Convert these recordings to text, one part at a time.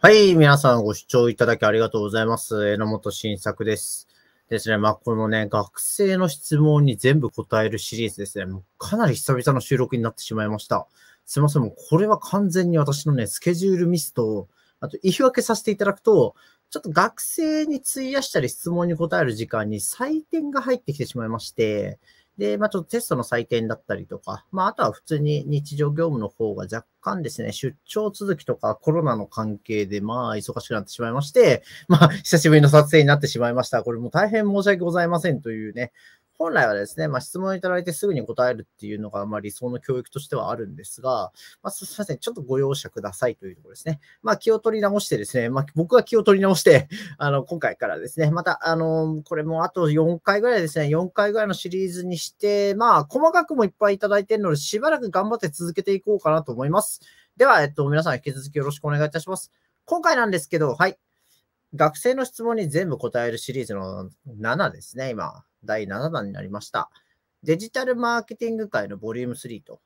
はい、皆さんご視聴いただきありがとうございます。榎本晋作です。ですね、まあ、このね、学生の質問に全部答えるシリーズですね。もうかなり久々の収録になってしまいました。すいません、もうこれは完全に私のね、スケジュールミスと、あと言い訳させていただくと、ちょっと学生に費やしたり質問に答える時間に採点が入ってきてしまいまして、で、まあ、ちょっとテストの採点だったりとか、まあ、あとは普通に日常業務の方が若干ですね、出張続きとかコロナの関係で、まあ、忙しくなってしまいまして、まあ、久しぶりの撮影になってしまいました。これも大変申し訳ございませんというね、本来はですね、まあ、質問いただいてすぐに答えるっていうのが、まあ、理想の教育としてはあるんですが、まあ、すいません、ちょっとご容赦くださいというところですね。まあ、気を取り直してですね、まあ、僕は気を取り直して、あの、今回からですね、また、あの、これもあと4回ぐらいですね、4回ぐらいのシリーズにして、まあ、細かくもいっぱいいただいてるので、しばらく頑張って続けていこうかなと思います。では、えっと、皆さん引き続きよろしくお願いいたします。今回なんですけど、はい、学生の質問に全部答えるシリーズの7ですね、今。第7弾になりました。デジタルマーケティング界のボリューム3と。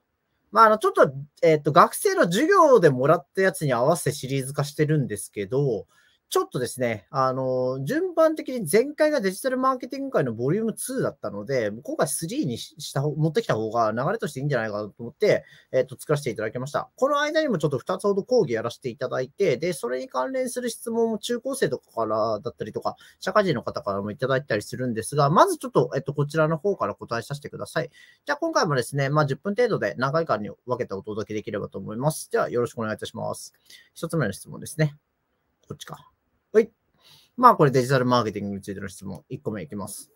まあ、あの、ちょっと、えっ、ー、と、学生の授業でもらったやつに合わせてシリーズ化してるんですけど、ちょっとですね、あの、順番的に前回がデジタルマーケティング会のボリューム2だったので、今回3にした方、持ってきた方が流れとしていいんじゃないかなと思って、えっ、ー、と、作らせていただきました。この間にもちょっと2つほど講義やらせていただいて、で、それに関連する質問も中高生とかからだったりとか、社会人の方からもいただいたりするんですが、まずちょっと、えっ、ー、と、こちらの方から答えさせてください。じゃあ、今回もですね、まあ、10分程度で何回間に分けてお届けできればと思います。では、よろしくお願いいたします。1つ目の質問ですね。こっちか。はい。まあ、これデジタルマーケティングについての質問、1個目いきます。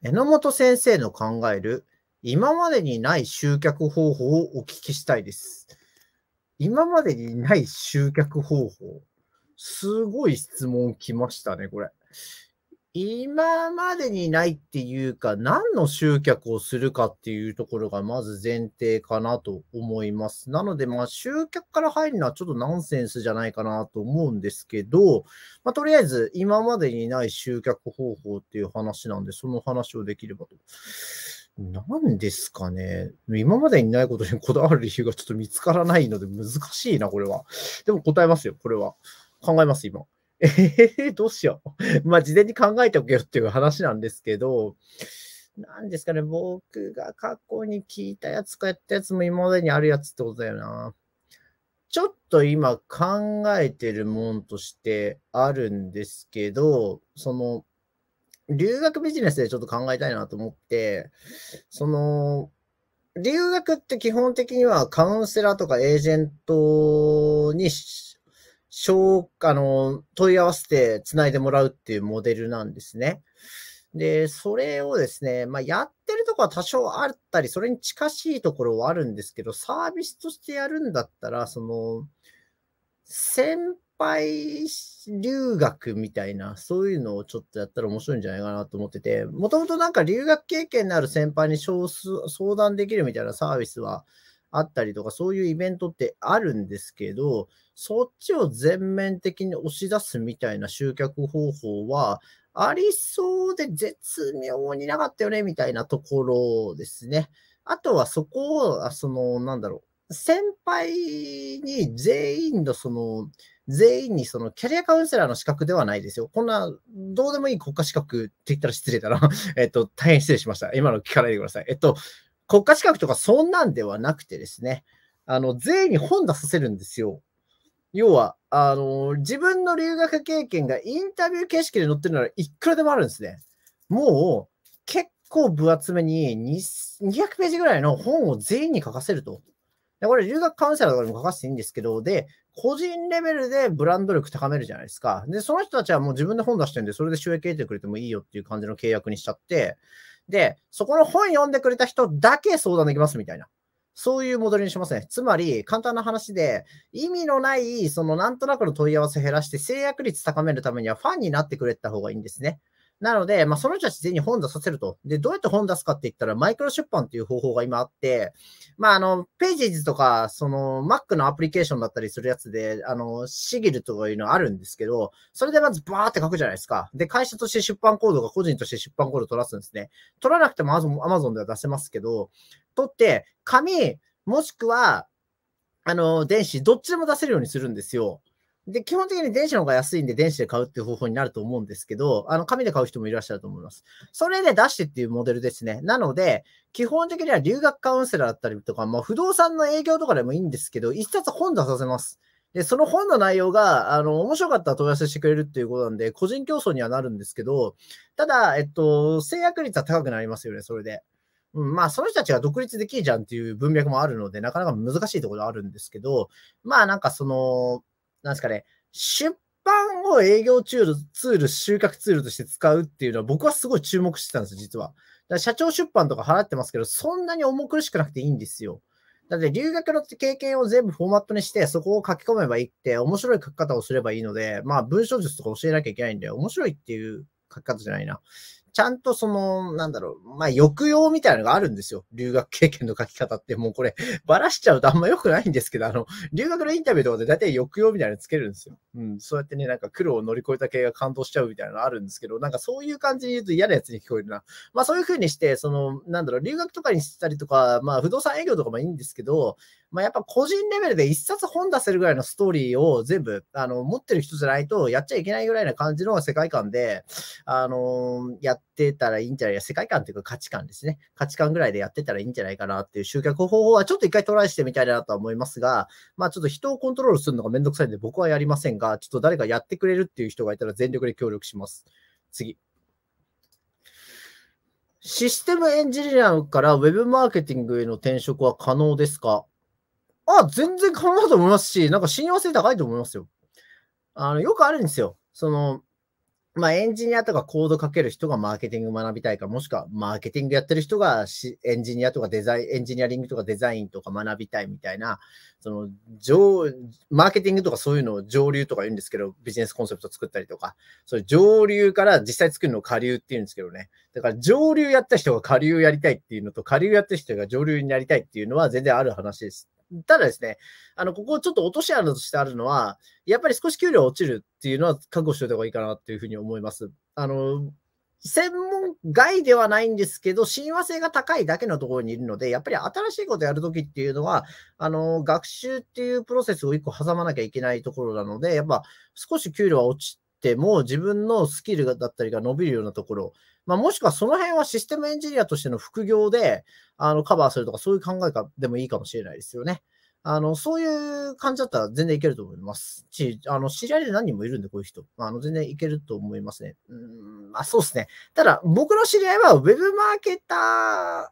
榎本先生の考える、今までにない集客方法をお聞きしたいです。今までにない集客方法。すごい質問来ましたね、これ。今までにないっていうか、何の集客をするかっていうところがまず前提かなと思います。なので、まあ、集客から入るのはちょっとナンセンスじゃないかなと思うんですけど、まあ、とりあえず今までにない集客方法っていう話なんで、その話をできればと。何ですかね。今までにないことにこだわる理由がちょっと見つからないので難しいな、これは。でも答えますよ、これは。考えます、今。えー、どうしよう。まあ、事前に考えておけよっていう話なんですけど、なんですかね、僕が過去に聞いたやつかやったやつも今までにあるやつってことだよな。ちょっと今考えてるもんとしてあるんですけど、その、留学ビジネスでちょっと考えたいなと思って、その、留学って基本的にはカウンセラーとかエージェントに小、あの、問い合わせて繋いでもらうっていうモデルなんですね。で、それをですね、まあ、やってるとこは多少あったり、それに近しいところはあるんですけど、サービスとしてやるんだったら、その、先輩留学みたいな、そういうのをちょっとやったら面白いんじゃないかなと思ってて、もともとなんか留学経験のある先輩に相談できるみたいなサービスは、あったりとか、そういうイベントってあるんですけど、そっちを全面的に押し出すみたいな集客方法は、ありそうで絶妙になかったよね、みたいなところですね。あとはそこを、その、なんだろう、先輩に全員のその、全員にそのキャリアカウンセラーの資格ではないですよ。こんな、どうでもいい国家資格って言ったら失礼だな。えっと、大変失礼しました。今の聞かないでください。えっと、国家資格とかそんなんではなくてですね、あの、税に本出させるんですよ。要は、あの、自分の留学経験がインタビュー形式で載ってるならいくらでもあるんですね。もう、結構分厚めに200ページぐらいの本を全員に書かせると。でこれ、留学カウンセラーとかにも書かせていいんですけど、で、個人レベルでブランド力高めるじゃないですか。で、その人たちはもう自分で本出してるんで、それで収益得てくれてもいいよっていう感じの契約にしちゃって、で、そこの本読んでくれた人だけ相談できますみたいな。そういう戻りにしますね。つまり、簡単な話で、意味のない、そのなんとなくの問い合わせ減らして制約率高めるためにはファンになってくれた方がいいんですね。なので、まあ、その人たち全員本出させると。で、どうやって本出すかって言ったら、マイクロ出版っていう方法が今あって、まあ、あの、ページーズとか、その、Mac のアプリケーションだったりするやつで、あの、シギルとかいうのあるんですけど、それでまずバーって書くじゃないですか。で、会社として出版コードが個人として出版コード取らすんですね。取らなくても Amazon では出せますけど、取って、紙、もしくは、あの、電子、どっちでも出せるようにするんですよ。で、基本的に電子の方が安いんで、電子で買うっていう方法になると思うんですけど、あの、紙で買う人もいらっしゃると思います。それで出してっていうモデルですね。なので、基本的には留学カウンセラーだったりとか、まあ、不動産の営業とかでもいいんですけど、一冊本出させます。で、その本の内容が、あの、面白かったら問い合わせしてくれるっていうことなんで、個人競争にはなるんですけど、ただ、えっと、制約率は高くなりますよね、それで。うん、まあ、その人たちが独立できるじゃんっていう文脈もあるので、なかなか難しいところあるんですけど、まあ、なんかその、なんですかね、出版を営業ツール、ツール、収穫ツールとして使うっていうのは僕はすごい注目してたんです、実は。だから社長出版とか払ってますけど、そんなに重苦しくなくていいんですよ。だって留学の経験を全部フォーマットにして、そこを書き込めばいいって、面白い書き方をすればいいので、まあ文章術とか教えなきゃいけないんで、面白いっていう書き方じゃないな。ちゃんとその、なんだろう、まあ、抑揚みたいなのがあるんですよ。留学経験の書き方って、もうこれ、ば らしちゃうとあんま良くないんですけど、あの、留学のインタビューとかで大体抑揚みたいなのつけるんですよ。うん、そうやってね、なんか苦労を乗り越えた系が感動しちゃうみたいなのあるんですけど、なんかそういう感じに言うと嫌なやつに聞こえるな。まあ、そういう風にして、その、なんだろう、留学とかにしたりとか、まあ、不動産営業とかもいいんですけど、まあ、やっぱ個人レベルで一冊本出せるぐらいのストーリーを全部、あの、持ってる人じゃないとやっちゃいけないぐらいな感じの世界観で、あのやってってたらいいんじゃないか、世界観というか価値観ですね。価値観ぐらいでやってたらいいんじゃないかなっていう集客方法はちょっと一回トライしてみたいなとは思いますが、まあちょっと人をコントロールするのがめんどくさいんで僕はやりませんが、ちょっと誰かやってくれるっていう人がいたら全力で協力します。次。システムエンジニアからウェブマーケティングへの転職は可能ですかあ、全然可能だと思いますし、なんか信用性高いと思いますよ。あの、よくあるんですよ。その、まあ、エンジニアとかコードかける人がマーケティング学びたいか、もしくはマーケティングやってる人がエンジニアとかデザイン、エンジニアリングとかデザインとか学びたいみたいな、その上、マーケティングとかそういうのを上流とか言うんですけど、ビジネスコンセプト作ったりとか、そういう上流から実際作るのを下流って言うんですけどね。だから上流やった人が下流やりたいっていうのと、下流やった人が上流になりたいっていうのは全然ある話です。ただですね、あの、ここちょっと落とし穴としてあるのは、やっぱり少し給料落ちるっていうのは覚悟しておいた方がいいかなっていうふうに思います。あの、専門外ではないんですけど、親和性が高いだけのところにいるので、やっぱり新しいことやるときっていうのは、あの、学習っていうプロセスを一個挟まなきゃいけないところなので、やっぱ少し給料は落ちで、ても自分のスキルだったりが伸びるようなところ、まあ、もしくはその辺はシステムエンジニアとしての副業であのカバーするとか、そういう考えかでもいいかもしれないですよね。あの、そういう感じだったら全然いけると思います。ち、あの、知り合いで何人もいるんで、こういう人。あの、全然いけると思いますね。うん、あ、そうですね。ただ、僕の知り合いは、ウェブマーケター、あ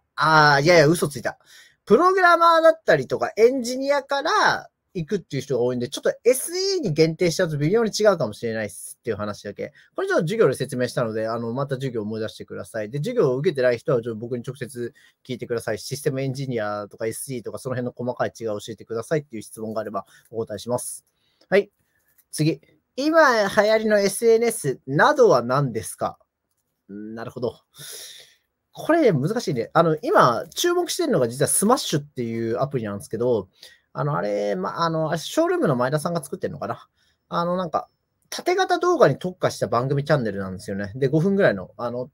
あ、いやいや、嘘ついた。プログラマーだったりとか、エンジニアから、行くっていう人が多いんで、ちょっと SE に限定しちゃうと微妙に違うかもしれないすっていう話だけ。これちょっと授業で説明したので、あの、また授業を思い出してください。で、授業を受けてない人はちょっと僕に直接聞いてください。システムエンジニアとか SE とかその辺の細かい違いを教えてくださいっていう質問があればお答えします。はい。次。今流行りの SNS などは何ですかなるほど。これ難しいね。あの、今注目してるのが実はスマッシュっていうアプリなんですけど、あの、あれ、ま、あの、ショールームの前田さんが作ってるのかな。あの、なんか、縦型動画に特化した番組チャンネルなんですよね。で、5分ぐらいの、あの、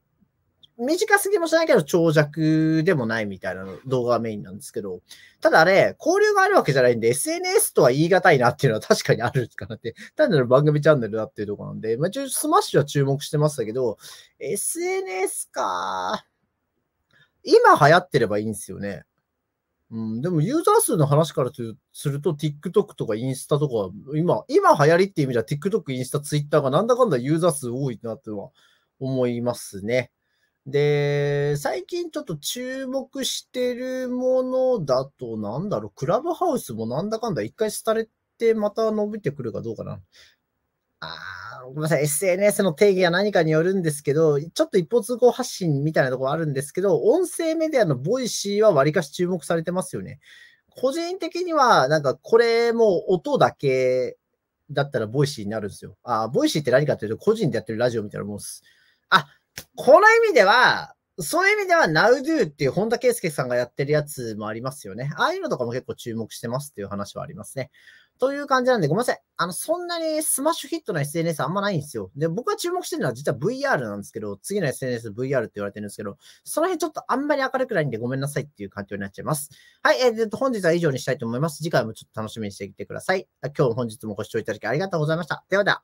短すぎもしないけど、長尺でもないみたいな動画がメインなんですけど、ただあれ、交流があるわけじゃないんで、SNS とは言い難いなっていうのは確かにあるかなって、単なる番組チャンネルだっていうとこなんで、まあ、スマッシュは注目してましたけど、SNS か。今流行ってればいいんですよね。うん、でもユーザー数の話からすると、TikTok とかインスタとか、今、今流行りっていう意味では TikTok、インスタ、Twitter がなんだかんだユーザー数多いなとは思いますね。で、最近ちょっと注目してるものだと、なんだろう、クラブハウスもなんだかんだ一回廃れてまた伸びてくるかどうかな。あごめんなさい、SNS の定義は何かによるんですけど、ちょっと一方通行発信みたいなところあるんですけど、音声メディアのボイシーはわりかし注目されてますよね。個人的には、なんかこれも音だけだったらボイシーになるんですよ。あボイシーって何かというと、個人でやってるラジオみたいなもんです。あ、この意味では、そういう意味では NowDo っていう本田圭佑さんがやってるやつもありますよね。ああいうのとかも結構注目してますっていう話はありますね。という感じなんで、ごめんなさい。あの、そんなにスマッシュヒットな SNS あんまないんですよ。で、僕が注目してるのは実は VR なんですけど、次の SNS VR って言われてるんですけど、その辺ちょっとあんまり明るくないんでごめんなさいっていう環境になっちゃいます。はい、えー、と、本日は以上にしたいと思います。次回もちょっと楽しみにしていてください。今日も本日もご視聴いただきありがとうございました。ではでは。